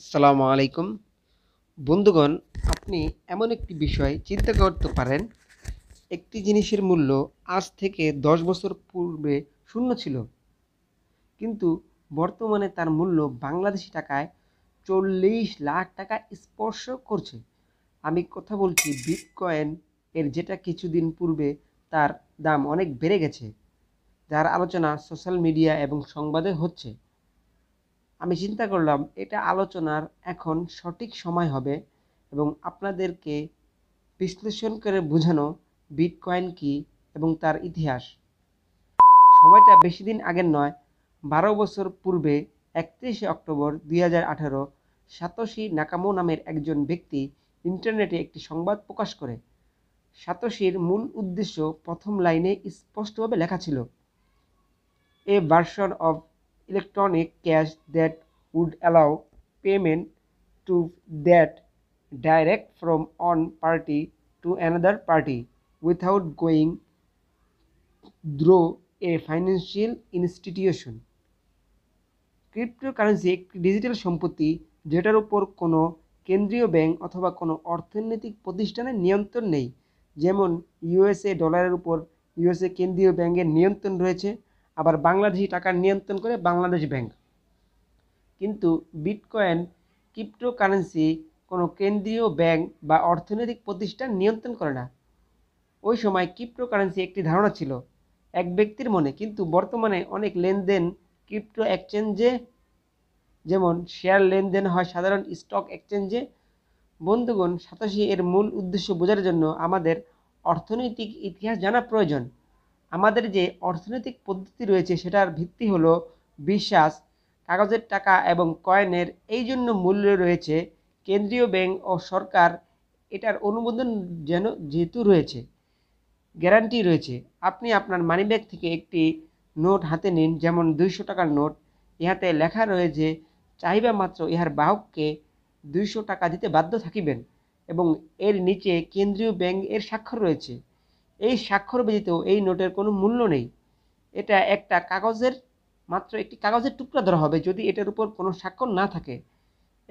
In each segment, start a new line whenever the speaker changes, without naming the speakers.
আসসালামু আলাইকুম বন্ধুগণ আপনি এমন একটি বিষয় চিন্তা করতে পারেন একটি জিনিসের মূল্য আজ থেকে দশ বছর পূর্বে শূন্য ছিল কিন্তু বর্তমানে তার মূল্য বাংলাদেশি টাকায় চল্লিশ লাখ টাকা স্পর্শ করছে আমি কথা বলছি বিটকয়েন এর যেটা কিছুদিন পূর্বে তার দাম অনেক বেড়ে গেছে যার আলোচনা সোশ্যাল মিডিয়া এবং সংবাদে হচ্ছে আমি চিন্তা করলাম এটা আলোচনার এখন সঠিক সময় হবে এবং আপনাদেরকে বিশ্লেষণ করে বোঝানো বিটকয়েন কি এবং তার ইতিহাস সময়টা বেশি দিন আগের নয় বারো বছর পূর্বে একত্রিশে অক্টোবর দুই হাজার আঠারো সাতোশি নাকামো নামের একজন ব্যক্তি ইন্টারনেটে একটি সংবাদ প্রকাশ করে সাতোশির মূল উদ্দেশ্য প্রথম লাইনে স্পষ্টভাবে লেখা ছিল a version of electronic cash that would allow payment to that direct from one party to another party without going through a financial institution. Cryptocurrency একটি ডিজিটাল সম্পত্তি যেটার উপর কোনো কেন্দ্রীয় ব্যাংক অথবা কোনো অর্থনৈতিক প্রতিষ্ঠানের নিয়ন্ত্রণ নেই যেমন ইউএসএ ডলারের উপর ইউএসএ কেন্দ্রীয় ব্যাংকের নিয়ন্ত্রণ রয়েছে আবার বাংলাদেশি টাকা নিয়ন্ত্রণ করে বাংলাদেশ ব্যাংক কিন্তু বিটকয়েন ক্রিপ্টোকারেন্সি কোনো কেন্দ্রীয় ব্যাংক বা অর্থনৈতিক প্রতিষ্ঠান নিয়ন্ত্রণ করে না ওই সময় ক্রিপ্টোকারেন্সি একটি ধারণা ছিল এক ব্যক্তির মনে কিন্তু বর্তমানে অনেক লেনদেন ক্রিপ্টো এক্সচেঞ্জে যেমন শেয়ার লেনদেন হয় সাধারণ স্টক এক্সচেঞ্জে বন্ধুগণ সাতাশি এর মূল উদ্দেশ্য বোঝার জন্য আমাদের অর্থনৈতিক ইতিহাস জানা প্রয়োজন আমাদের যে অর্থনৈতিক পদ্ধতি রয়েছে সেটার ভিত্তি হলো বিশ্বাস কাগজের টাকা এবং কয়েনের এই জন্য মূল্য রয়েছে কেন্দ্রীয় ব্যাংক ও সরকার এটার অনুমোদন যেন যেহেতু রয়েছে গ্যারান্টি রয়েছে আপনি আপনার মানি ব্যাগ থেকে একটি নোট হাতে নিন যেমন দুইশো টাকার নোট ইহাতে লেখা রয়েছে চাহিবা মাত্র ইহার বাহককে দুইশো টাকা দিতে বাধ্য থাকিবেন এবং এর নিচে কেন্দ্রীয় ব্যাংক এর স্বাক্ষর রয়েছে এই স্বাক্ষর ব্যতীত এই নোটের কোনো মূল্য নেই এটা একটা কাগজের মাত্র একটি কাগজের টুকরা ধরা হবে যদি এটার উপর কোনো স্বাক্ষর না থাকে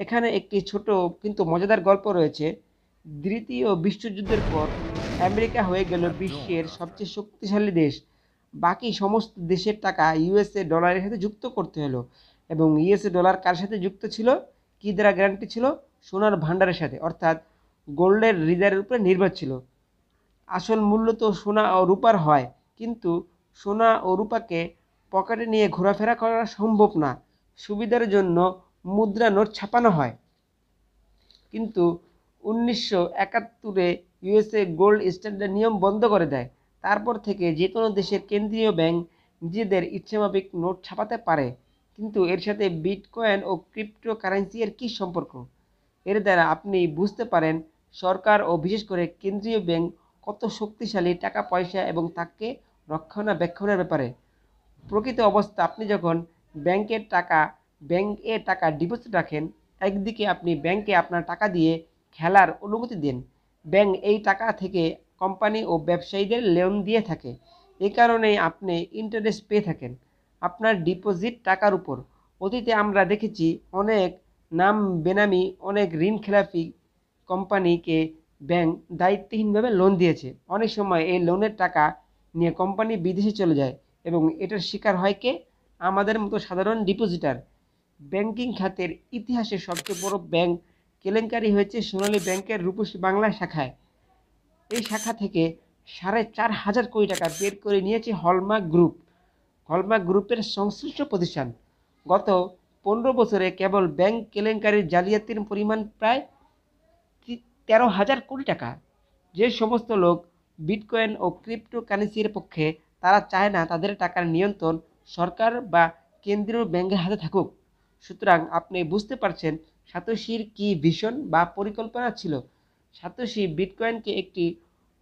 এখানে একটি ছোট কিন্তু মজাদার গল্প রয়েছে দ্বিতীয় বিশ্বযুদ্ধের পর আমেরিকা হয়ে গেল বিশ্বের সবচেয়ে শক্তিশালী দেশ বাকি সমস্ত দেশের টাকা ইউএসএ ডলারের সাথে যুক্ত করতে হলো এবং ইউএসএ ডলার কার সাথে যুক্ত ছিল কী দ্বারা গ্যারান্টি ছিল সোনার ভাণ্ডারের সাথে অর্থাৎ গোল্ডের রিজার্ভের উপরে নির্ভর ছিল আসল মূল্য তো সোনা ও রূপার হয় কিন্তু সোনা ও রূপাকে পকেটে নিয়ে ঘোরাফেরা করা সম্ভব না সুবিধার জন্য মুদ্রা নোট ছাপানো হয় কিন্তু উনিশশো একাত্তরে ইউএসএ গোল্ড স্ট্যান্ডার্ড নিয়ম বন্ধ করে দেয় তারপর থেকে যে কোনো দেশের কেন্দ্রীয় ব্যাংক নিজেদের ইচ্ছামাফিক নোট ছাপাতে পারে কিন্তু এর সাথে বিটকয়েন ও ক্রিপ্টো কারেন্সির কী সম্পর্ক এর দ্বারা আপনি বুঝতে পারেন সরকার ও বিশেষ করে কেন্দ্রীয় ব্যাংক কত শক্তিশালী টাকা পয়সা এবং তাকে রক্ষণাবেক্ষণের ব্যাপারে প্রকৃত অবস্থা আপনি যখন ব্যাংকের টাকা ব্যাংকে টাকা ডিপোজিট রাখেন একদিকে আপনি ব্যাংকে আপনার টাকা দিয়ে খেলার অনুমতি দেন ব্যাংক এই টাকা থেকে কোম্পানি ও ব্যবসায়ীদের লোন দিয়ে থাকে এ কারণে আপনি ইন্টারেস্ট পেয়ে থাকেন আপনার ডিপোজিট টাকার উপর অতীতে আমরা দেখেছি অনেক নাম বেনামি অনেক ঋণ খেলাপি কোম্পানিকে ব্যাংক দায়িত্বহীনভাবে লোন দিয়েছে অনেক সময় এই লোনের টাকা নিয়ে কোম্পানি বিদেশে চলে যায় এবং এটার শিকার হয় কে আমাদের মতো সাধারণ ডিপোজিটার ব্যাংকিং খাতের ইতিহাসে সবচেয়ে বড় ব্যাংক কেলেঙ্কারি হয়েছে সোনালী ব্যাংকের রূপসী বাংলা শাখায় এই শাখা থেকে সাড়ে চার হাজার কোটি টাকা বের করে নিয়েছে হলমার্ক গ্রুপ হলমার্ক গ্রুপের সংশ্লিষ্ট প্রতিষ্ঠান গত পনেরো বছরে কেবল ব্যাংক কেলেঙ্কারির জালিয়াতির পরিমাণ প্রায় তেরো হাজার কোটি টাকা যে সমস্ত লোক বিটকয়েন ও ক্রিপ্টোকারেন্সির পক্ষে তারা চায় না তাদের টাকার নিয়ন্ত্রণ সরকার বা কেন্দ্রীয় ব্যাংকের হাতে থাকুক সুতরাং আপনি বুঝতে পারছেন সাতোশির কি ভিশন বা পরিকল্পনা ছিল সাতোশি বিটকয়েনকে একটি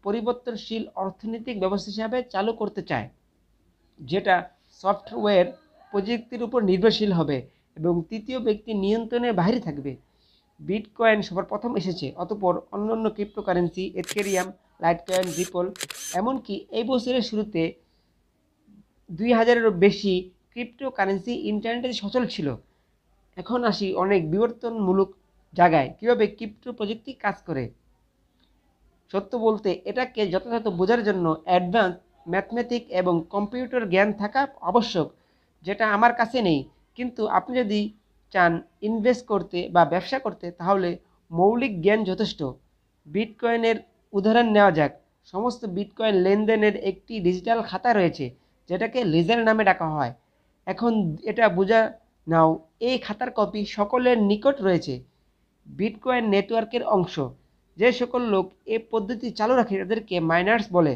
পরিবর্তনশীল অর্থনৈতিক ব্যবস্থা হিসাবে চালু করতে চায় যেটা সফটওয়্যার প্রযুক্তির উপর নির্ভরশীল হবে এবং তৃতীয় ব্যক্তি নিয়ন্ত্রণের বাইরে থাকবে বিটকয়েন সবার প্রথম এসেছে অতপর অন্য অন্য ক্রিপ্টোকারেন্সি এথেরিয়াম লাইটকয়েন রিপল এমনকি এই বছরের শুরুতে দুই হাজারেরও বেশি ক্রিপ্টোকারেন্সি ইন্টারনেটে সচল ছিল এখন আসি অনেক বিবর্তনমূলক জায়গায় কীভাবে ক্রিপ্টো প্রযুক্তি কাজ করে সত্য বলতে এটাকে যথাযথ বোঝার জন্য অ্যাডভান্স ম্যাথমেটিক এবং কম্পিউটার জ্ঞান থাকা আবশ্যক যেটা আমার কাছে নেই কিন্তু আপনি যদি চান ইনভেস্ট করতে বা ব্যবসা করতে তাহলে মৌলিক জ্ঞান যথেষ্ট বিটকয়েনের উদাহরণ নেওয়া যাক সমস্ত বিটকয়েন লেনদেনের একটি ডিজিটাল খাতা রয়েছে যেটাকে লেজার নামে ডাকা হয় এখন এটা বোঝা নাও এই খাতার কপি সকলের নিকট রয়েছে বিটকয়েন নেটওয়ার্কের অংশ যে সকল লোক এ পদ্ধতি চালু রাখে তাদেরকে মাইনার্স বলে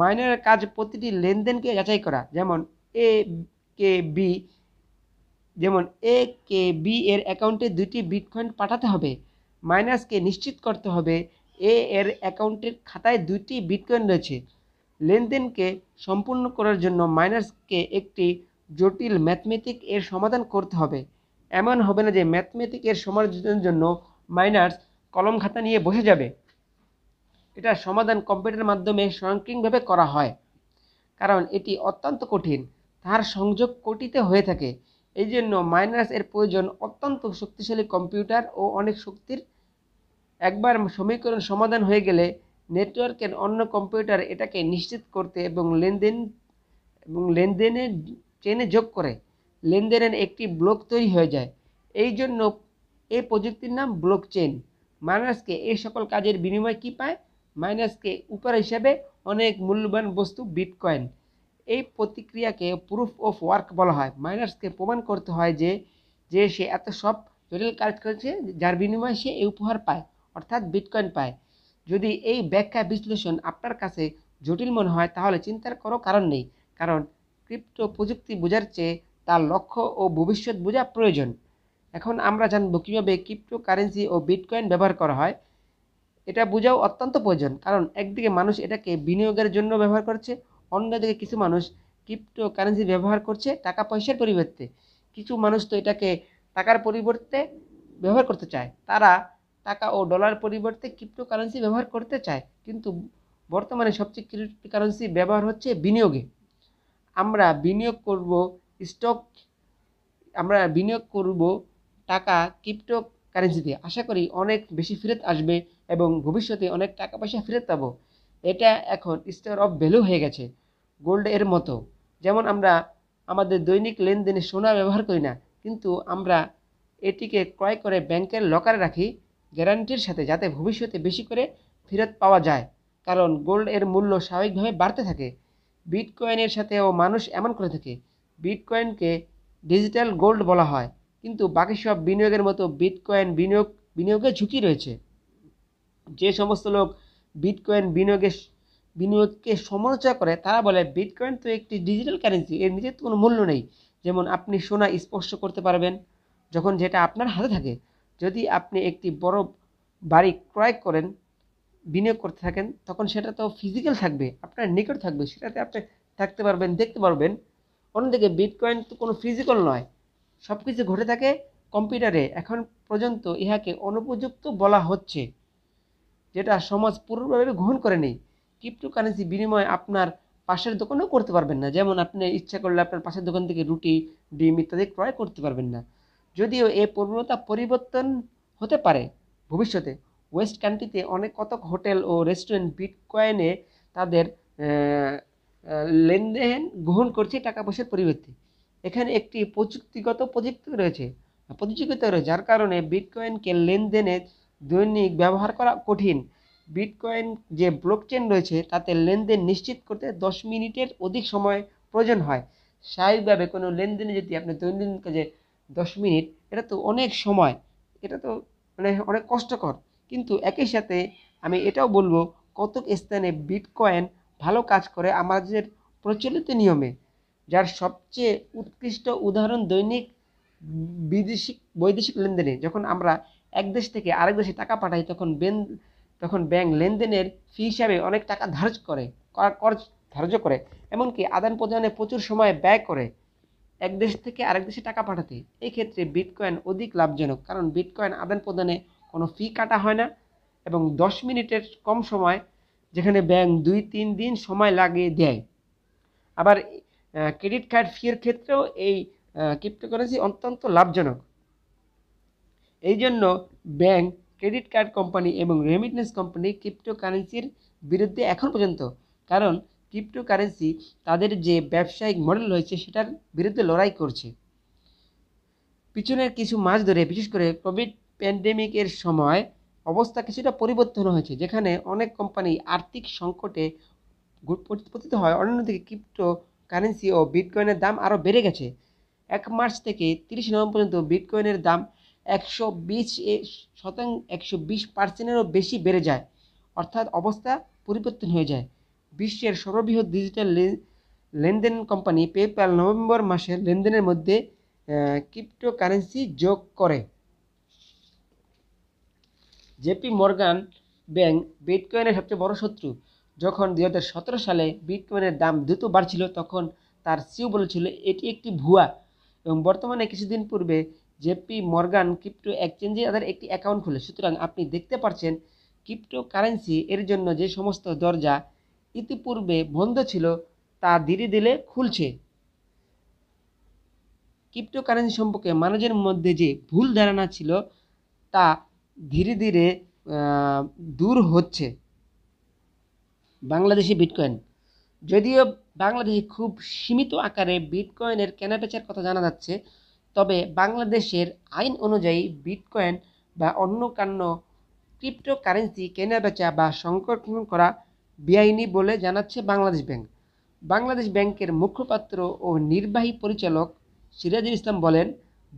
মাইনারের কাজ প্রতিটি লেনদেনকে যাচাই করা যেমন এ কে বি যেমন এ কে বি এর অ্যাকাউন্টে দুটি বিটকয়েন পাঠাতে হবে মাইনাসকে নিশ্চিত করতে হবে এ এর অ্যাকাউন্টের খাতায় দুটি বিটকয়েন রয়েছে লেনদেনকে সম্পূর্ণ করার জন্য মাইনাসকে একটি জটিল ম্যাথমেটিক এর সমাধান করতে হবে এমন হবে না যে ম্যাথমেটিক এর সমাধানের জন্য মাইনাস কলম খাতা নিয়ে বসে যাবে এটা সমাধান কম্পিউটারের মাধ্যমে স্বয়ংক্রিয়ভাবে করা হয় কারণ এটি অত্যন্ত কঠিন তার সংযোগ কোটিতে হয়ে থাকে এই জন্য মাইনাস এর প্রয়োজন অত্যন্ত শক্তিশালী কম্পিউটার ও অনেক শক্তির একবার সমীকরণ সমাধান হয়ে গেলে নেটওয়ার্কের অন্য কম্পিউটার এটাকে নিশ্চিত করতে এবং লেনদেন এবং লেনদেনের চেনে যোগ করে লেনদেনের একটি ব্লক তৈরি হয়ে যায় এই জন্য এই প্রযুক্তির নাম ব্লক চেন মাইনাসকে এই সকল কাজের বিনিময়ে কী পায় মাইনাসকে উপহার হিসাবে অনেক মূল্যবান বস্তু বিটকয়েন এই প্রতিক্রিয়াকে প্রুফ অফ ওয়ার্ক বলা হয় মাইনার্সকে প্রমাণ করতে হয় যে যে সে এত সব জটিল কাজ করেছে যার বিনিময়ে সে এই উপহার পায় অর্থাৎ বিটকয়েন পায় যদি এই ব্যাখ্যা বিশ্লেষণ আপনার কাছে জটিল মনে হয় তাহলে চিন্তার কোনো কারণ নেই কারণ ক্রিপ্টো প্রযুক্তি বোঝার চেয়ে তার লক্ষ্য ও ভবিষ্যৎ বোঝা প্রয়োজন এখন আমরা জানব কীভাবে ক্রিপ্টো কারেন্সি ও বিটকয়েন ব্যবহার করা হয় এটা বোঝাও অত্যন্ত প্রয়োজন কারণ একদিকে মানুষ এটাকে বিনিয়োগের জন্য ব্যবহার করছে অন্যদিকে কিছু মানুষ ক্রিপ্টো কারেন্সি ব্যবহার করছে টাকা পয়সার পরিবর্তে কিছু মানুষ তো এটাকে টাকার পরিবর্তে ব্যবহার করতে চায় তারা টাকা ও ডলার পরিবর্তে ক্রিপ্টো কারেন্সি ব্যবহার করতে চায় কিন্তু বর্তমানে সবচেয়ে ক্রিপ্টো কারেন্সি ব্যবহার হচ্ছে বিনিয়োগে আমরা বিনিয়োগ করব স্টক আমরা বিনিয়োগ করব টাকা ক্রিপ্টো কারেন্সিতে আশা করি অনেক বেশি ফেরত আসবে এবং ভবিষ্যতে অনেক টাকা পয়সা ফেরত পাবো এটা এখন স্টোর অফ ভ্যালু হয়ে গেছে গোল্ড এর মতো যেমন আমরা আমাদের দৈনিক লেনদেনে সোনা ব্যবহার করি না কিন্তু আমরা এটিকে ক্রয় করে ব্যাংকের লকারে রাখি গ্যারান্টির সাথে যাতে ভবিষ্যতে বেশি করে ফেরত পাওয়া যায় কারণ গোল্ড এর মূল্য স্বাভাবিকভাবে বাড়তে থাকে বিটকয়েনের সাথেও মানুষ এমন করে থাকে বিটকয়েনকে ডিজিটাল গোল্ড বলা হয় কিন্তু বাকি সব বিনিয়োগের মতো বিটকয়েন বিনিয়োগ বিনিয়োগে ঝুঁকি রয়েছে যে সমস্ত লোক বিটকয়েন বিনিয়োগে বিনিয়োগকে সমালোচনা করে তারা বলে বিটকয়েন তো একটি ডিজিটাল কারেন্সি এর নিজের তো কোনো মূল্য নেই যেমন আপনি সোনা স্পর্শ করতে পারবেন যখন যেটা আপনার হাতে থাকে যদি আপনি একটি বড় বাড়ি ক্রয় করেন বিনিয়োগ করতে থাকেন তখন সেটা তো ফিজিক্যাল থাকবে আপনার নিকট থাকবে সেটাতে আপনি থাকতে পারবেন দেখতে পারবেন অন্যদিকে বিটকয়েন তো কোনো ফিজিক্যাল নয় সব কিছু ঘটে থাকে কম্পিউটারে এখন পর্যন্ত ইহাকে অনুপযুক্ত বলা হচ্ছে যেটা সমাজ পুরোভাবে গ্রহণ করেনি ক্রিপ্টোকারেন্সি বিনিময়ে আপনার পাশের দোকানেও করতে পারবেন না যেমন আপনি ইচ্ছা করলে আপনার পাশের দোকান থেকে রুটি ডিম ইত্যাদি ক্রয় করতে পারবেন না যদিও এই প্রবণতা পরিবর্তন হতে পারে ভবিষ্যতে ওয়েস্ট কান্ট্রিতে অনেক কতক হোটেল ও রেস্টুরেন্ট বিটকয়েনে তাদের লেনদেন গ্রহণ করছে টাকা পয়সার পরিবর্তে এখানে একটি প্রযুক্তিগত প্রযুক্তি রয়েছে প্রতিযোগিতা রয়েছে যার কারণে বিটকয়েনকে লেনদেনে দৈনিক ব্যবহার করা কঠিন বিটকয়েন যে ব্লকচেন রয়েছে তাতে লেনদেন নিশ্চিত করতে দশ মিনিটের অধিক সময় প্রয়োজন হয় স্বাভাবিকভাবে কোনো লেনদেনে যদি আপনার দৈনন্দিন কাজে দশ মিনিট এটা তো অনেক সময় এটা তো মানে অনেক কষ্টকর কিন্তু একই সাথে আমি এটাও বলবো কতক স্থানে বিটকয়েন ভালো কাজ করে আমাদের প্রচলিত নিয়মে যার সবচেয়ে উৎকৃষ্ট উদাহরণ দৈনিক বিদেশিক বৈদেশিক লেনদেনে যখন আমরা এক দেশ থেকে আরেক দেশে টাকা পাঠাই তখন বেন তখন ব্যাংক লেনদেনের ফি হিসাবে অনেক টাকা ধার্য করে খরচ ধার্য করে এমনকি আদান প্রদানে প্রচুর সময় ব্যয় করে এক দেশ থেকে আরেক দেশে টাকা পাঠাতে এই ক্ষেত্রে বিটকয়েন অধিক লাভজনক কারণ বিটকয়েন আদান প্রদানে কোনো ফি কাটা হয় না এবং দশ মিনিটের কম সময় যেখানে ব্যাংক দুই তিন দিন সময় লাগিয়ে দেয় আবার ক্রেডিট কার্ড ফির ক্ষেত্রেও এই ক্রিপ্টোকারেন্সি অত্যন্ত লাভজনক এই জন্য ব্যাংক ক্রেডিট কার্ড কোম্পানি এবং রেমিটেন্স কোম্পানি ক্রিপ্টোকারেন্সির বিরুদ্ধে এখন পর্যন্ত কারণ ক্রিপ্টোকারেন্সি তাদের যে ব্যবসায়িক মডেল রয়েছে সেটার বিরুদ্ধে লড়াই করছে পিছনের কিছু মাস ধরে বিশেষ করে কোভিড প্যান্ডেমিকের সময় অবস্থা কিছুটা পরিবর্তন হয়েছে যেখানে অনেক কোম্পানি আর্থিক সংকটে পতিত হয় অন্যদিকে ক্রিপ্টো কারেন্সি ও বিটকয়েনের দাম আরও বেড়ে গেছে এক মার্চ থেকে তিরিশ নভেম্বর পর্যন্ত বিটকয়েনের দাম একশো বিশ শতাং একশো বিশ পার্সেন্টেরও বেশি বেড়ে যায় অর্থাৎ অবস্থা পরিবর্তন হয়ে যায় বিশ্বের সর্ববৃহৎ ডিজিটাল লেনদেন কোম্পানি পেপ্যাল নভেম্বর মাসের লেনদেনের মধ্যে ক্রিপ্টোকারেন্সি যোগ করে জেপি মর্গান ব্যাংক বিটকয়েনের সবচেয়ে বড় শত্রু যখন দু সালে বিটকয়েনের দাম দ্রুত বাড়ছিল তখন তার সিও বলেছিল এটি একটি ভুয়া এবং বর্তমানে কিছুদিন পূর্বে জেপি মর্গান ক্রিপ্টো এক্সচেঞ্জে তাদের একটি অ্যাকাউন্ট খুলে সুতরাং আপনি দেখতে পাচ্ছেন ক্রিপ্টো কারেন্সি এর জন্য যে সমস্ত দরজা ইতিপূর্বে বন্ধ ছিল তা ধীরে ধীরে খুলছে ক্রিপ্টো কারেন্সি সম্পর্কে মানুষের মধ্যে যে ভুল ধারণা ছিল তা ধীরে ধীরে দূর হচ্ছে বাংলাদেশি বিটকয়েন যদিও বাংলাদেশে খুব সীমিত আকারে বিটকয়েনের কেনাবেচার কথা জানা যাচ্ছে তবে বাংলাদেশের আইন অনুযায়ী বিটকয়েন বা অন্য কান্য ক্রিপ্টোকারেন্সি কেনাবেচা বা সংরক্ষণ করা বেআইনি বলে জানাচ্ছে বাংলাদেশ ব্যাংক বাংলাদেশ ব্যাংকের মুখপাত্র ও নির্বাহী পরিচালক সিরাজুল ইসলাম বলেন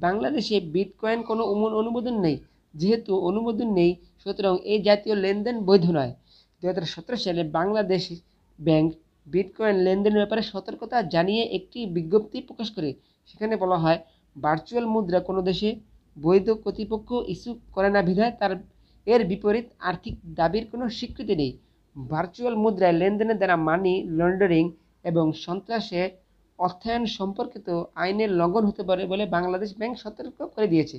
বাংলাদেশে বিটকয়েন কোনো অনুমোদন নেই যেহেতু অনুমোদন নেই সুতরাং এই জাতীয় লেনদেন বৈধ নয় দু সালে বাংলাদেশ ব্যাংক বিটকয়েন লেনদেনের ব্যাপারে সতর্কতা জানিয়ে একটি বিজ্ঞপ্তি প্রকাশ করে সেখানে বলা হয় ভার্চুয়াল মুদ্রা কোনো দেশে বৈধ কর্তৃপক্ষ ইস্যু করে না বিধায় তার এর বিপরীত আর্থিক দাবির কোনো স্বীকৃতি নেই ভার্চুয়াল মুদ্রায় লেনদেনের দ্বারা মানি লন্ডারিং এবং সন্ত্রাসে অর্থায়ন সম্পর্কিত আইনের লঙ্ঘন হতে পারে বলে বাংলাদেশ ব্যাংক সতর্ক করে দিয়েছে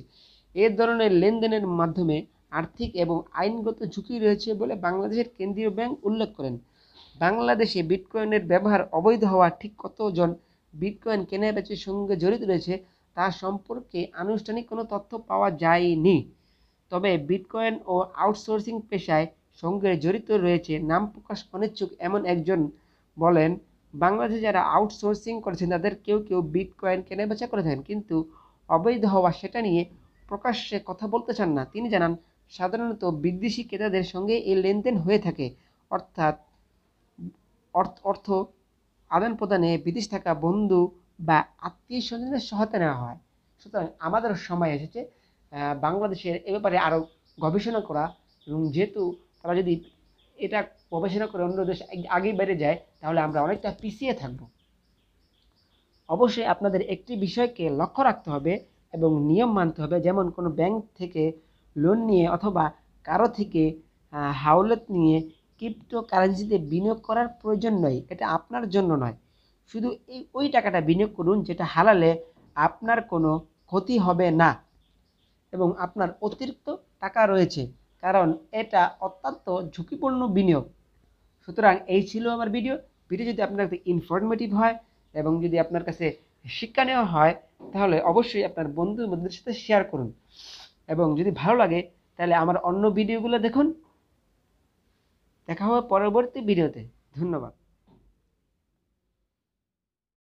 এ ধরনের লেনদেনের মাধ্যমে আর্থিক এবং আইনগত ঝুঁকি রয়েছে বলে বাংলাদেশের কেন্দ্রীয় ব্যাংক উল্লেখ করেন বাংলাদেশে বিটকয়েনের ব্যবহার অবৈধ হওয়া ঠিক কতজন বিটকয়েন কেনাবেচির সঙ্গে জড়িত রয়েছে তা সম্পর্কে আনুষ্ঠানিক কোনো তথ্য পাওয়া যায়নি তবে বিটকয়েন ও আউটসোর্সিং পেশায় সঙ্গে জড়িত রয়েছে নাম প্রকাশ অনিচ্ছুক এমন একজন বলেন বাংলাদেশে যারা আউটসোর্সিং করেছেন তাদের কেউ কেউ বিটকয়েন কেনাবেচা করে থাকেন কিন্তু অবৈধ হওয়া সেটা নিয়ে প্রকাশ্যে কথা বলতে চান না তিনি জানান সাধারণত বিদেশি ক্রেতাদের সঙ্গে এই লেনদেন হয়ে থাকে অর্থাৎ অর্থ আদান প্রদানে বিদেশ থাকা বন্ধু বা আত্মীয় স্বজনের সহায়তা নেওয়া হয় সুতরাং আমাদের সময় এসেছে বাংলাদেশের এ ব্যাপারে আরও গবেষণা করা এবং যেহেতু তারা যদি এটা গবেষণা করে অন্য দেশ আগেই বেড়ে যায় তাহলে আমরা অনেকটা পিছিয়ে থাকব অবশ্যই আপনাদের একটি বিষয়কে লক্ষ্য রাখতে হবে এবং নিয়ম মানতে হবে যেমন কোনো ব্যাংক থেকে লোন নিয়ে অথবা কারো থেকে হাওলত নিয়ে ক্রিপ্টো কারেন্সিতে বিনিয়োগ করার প্রয়োজন নয় এটা আপনার জন্য নয় শুধু এই ওই টাকাটা বিনিয়োগ করুন যেটা হারালে আপনার কোনো ক্ষতি হবে না এবং আপনার অতিরিক্ত টাকা রয়েছে কারণ এটা অত্যন্ত ঝুঁকিপূর্ণ বিনিয়োগ সুতরাং এই ছিল আমার ভিডিও ভিডিও যদি আপনার কাছে ইনফরমেটিভ হয় এবং যদি আপনার কাছে শিক্ষা নেওয়া হয় তাহলে অবশ্যই আপনার বন্ধু বন্ধুদের সাথে শেয়ার করুন এবং যদি ভালো লাগে তাহলে আমার অন্য ভিডিওগুলো দেখুন দেখা হবে পরবর্তী ভিডিওতে ধন্যবাদ